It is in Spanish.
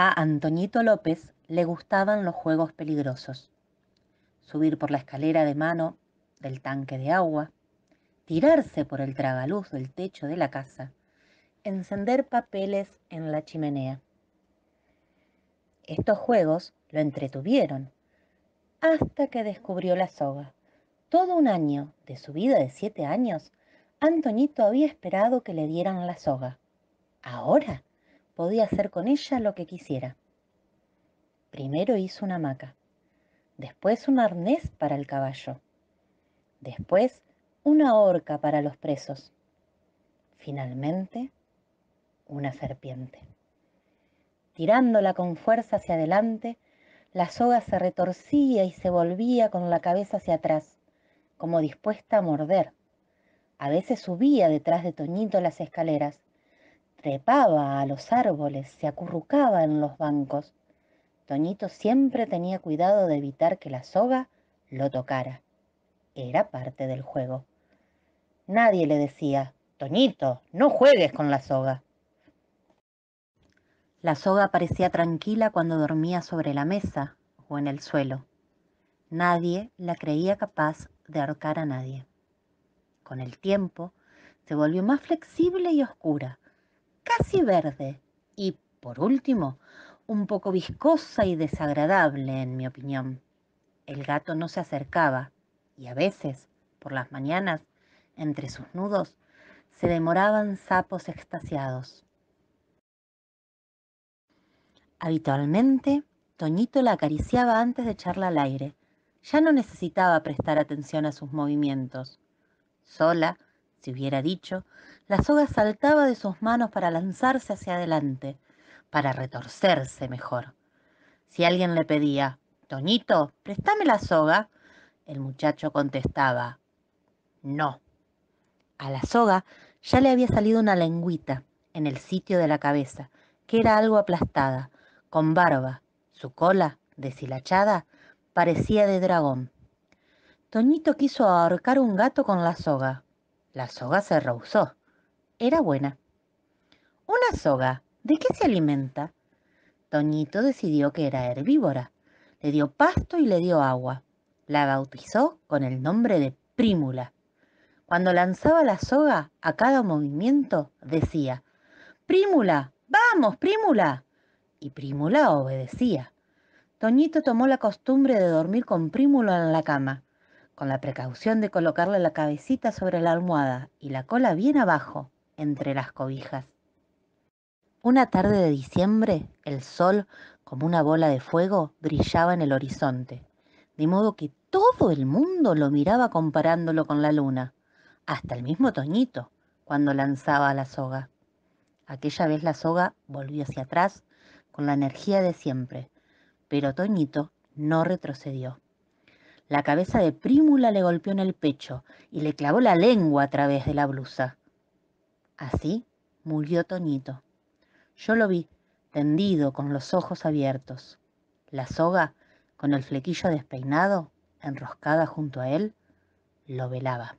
A Antoñito López le gustaban los juegos peligrosos. Subir por la escalera de mano del tanque de agua, tirarse por el tragaluz del techo de la casa, encender papeles en la chimenea. Estos juegos lo entretuvieron hasta que descubrió la soga. Todo un año de su vida de siete años, Antoñito había esperado que le dieran la soga. Ahora podía hacer con ella lo que quisiera. Primero hizo una hamaca, después un arnés para el caballo, después una horca para los presos, finalmente una serpiente. Tirándola con fuerza hacia adelante, la soga se retorcía y se volvía con la cabeza hacia atrás, como dispuesta a morder. A veces subía detrás de Toñito las escaleras, trepaba a los árboles, se acurrucaba en los bancos. Toñito siempre tenía cuidado de evitar que la soga lo tocara. Era parte del juego. Nadie le decía, Toñito, no juegues con la soga. La soga parecía tranquila cuando dormía sobre la mesa o en el suelo. Nadie la creía capaz de ahorcar a nadie. Con el tiempo, se volvió más flexible y oscura, casi verde y, por último, un poco viscosa y desagradable, en mi opinión. El gato no se acercaba y a veces, por las mañanas, entre sus nudos, se demoraban sapos extasiados. Habitualmente, Toñito la acariciaba antes de echarla al aire. Ya no necesitaba prestar atención a sus movimientos. Sola, si hubiera dicho, la soga saltaba de sus manos para lanzarse hacia adelante, para retorcerse mejor. Si alguien le pedía, Toñito, préstame la soga, el muchacho contestaba, no. A la soga ya le había salido una lengüita en el sitio de la cabeza, que era algo aplastada, con barba. Su cola, deshilachada, parecía de dragón. Toñito quiso ahorcar un gato con la soga, la soga se rehusó. Era buena. ¿Una soga? ¿De qué se alimenta? Toñito decidió que era herbívora. Le dio pasto y le dio agua. La bautizó con el nombre de Prímula. Cuando lanzaba la soga, a cada movimiento decía, Prímula, vamos, Prímula. Y Prímula obedecía. Toñito tomó la costumbre de dormir con Prímula en la cama con la precaución de colocarle la cabecita sobre la almohada y la cola bien abajo, entre las cobijas. Una tarde de diciembre, el sol, como una bola de fuego, brillaba en el horizonte, de modo que todo el mundo lo miraba comparándolo con la luna, hasta el mismo Toñito, cuando lanzaba la soga. Aquella vez la soga volvió hacia atrás con la energía de siempre, pero Toñito no retrocedió. La cabeza de Prímula le golpeó en el pecho y le clavó la lengua a través de la blusa. Así murió Toñito. Yo lo vi, tendido con los ojos abiertos. La soga, con el flequillo despeinado, enroscada junto a él, lo velaba.